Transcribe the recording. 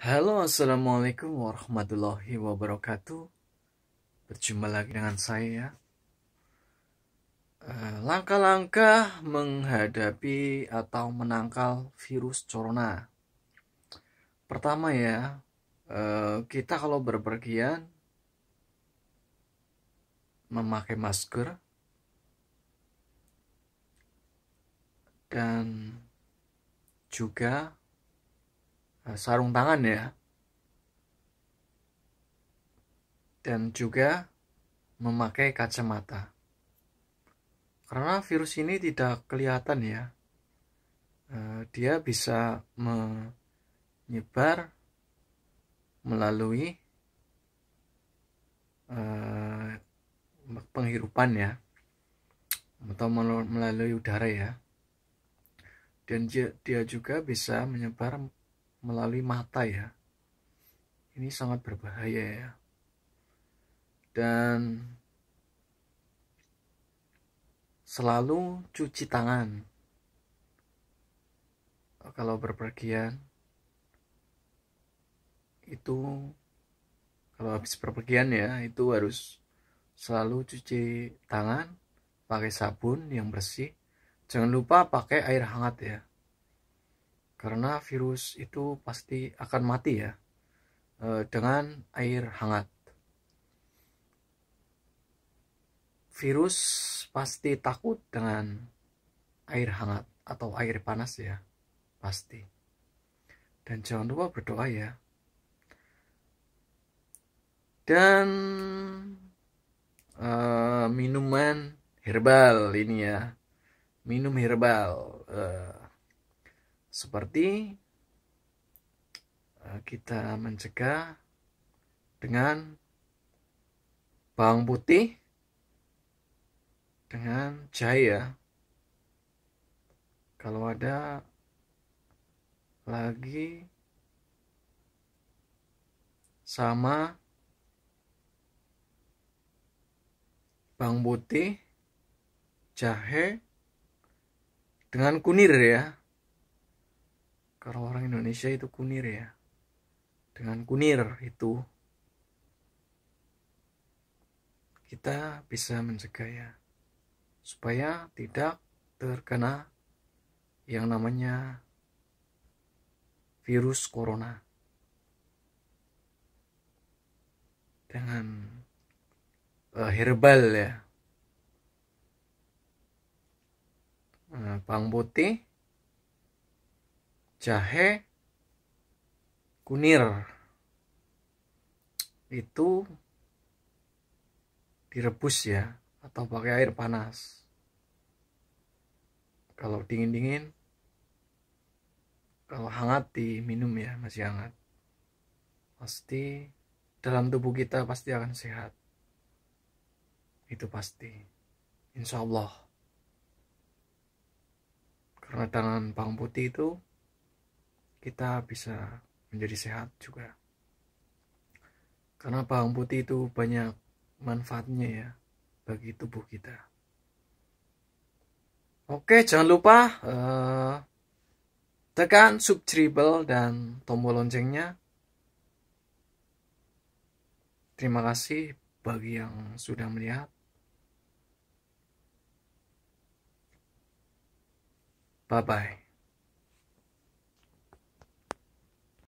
Halo assalamualaikum warahmatullahi wabarakatuh Berjumpa lagi dengan saya eh, Langkah-langkah menghadapi atau menangkal virus corona Pertama ya eh, Kita kalau berpergian Memakai masker Dan juga Eh, sarung tangan ya. Dan juga memakai kacamata. Karena virus ini tidak kelihatan ya. Eh, dia bisa menyebar melalui eh, penghirupan ya atau melalui udara ya dan dia juga bisa menyebar melalui mata ya. Ini sangat berbahaya ya. Dan selalu cuci tangan kalau berpergian itu kalau habis berpergian ya itu harus selalu cuci tangan pakai sabun yang bersih jangan lupa pakai air hangat ya karena virus itu pasti akan mati ya eh, dengan air hangat. Virus pasti takut dengan air hangat atau air panas ya, pasti. Dan jangan lupa berdoa ya. Dan uh, minuman herbal ini ya, minum herbal. Uh, seperti eh, kita mencegah dengan bawang putih dengan jahe ya. kalau ada lagi sama bawang putih jahe dengan kunir ya kalau orang Indonesia itu kunir ya dengan kunir itu kita bisa mencegah ya supaya tidak terkena yang namanya virus corona dengan uh, herbal ya uh, eh, bawang putih jahe kunir itu direbus ya atau pakai air panas kalau dingin-dingin kalau hangat diminum ya masih hangat pasti dalam tubuh kita pasti akan sehat itu pasti insya Allah karena tangan pang putih itu kita bisa menjadi sehat juga. Karena bawang putih itu banyak manfaatnya ya bagi tubuh kita. Oke, jangan lupa uh, tekan subscribe dan tombol loncengnya. Terima kasih bagi yang sudah melihat. Bye bye.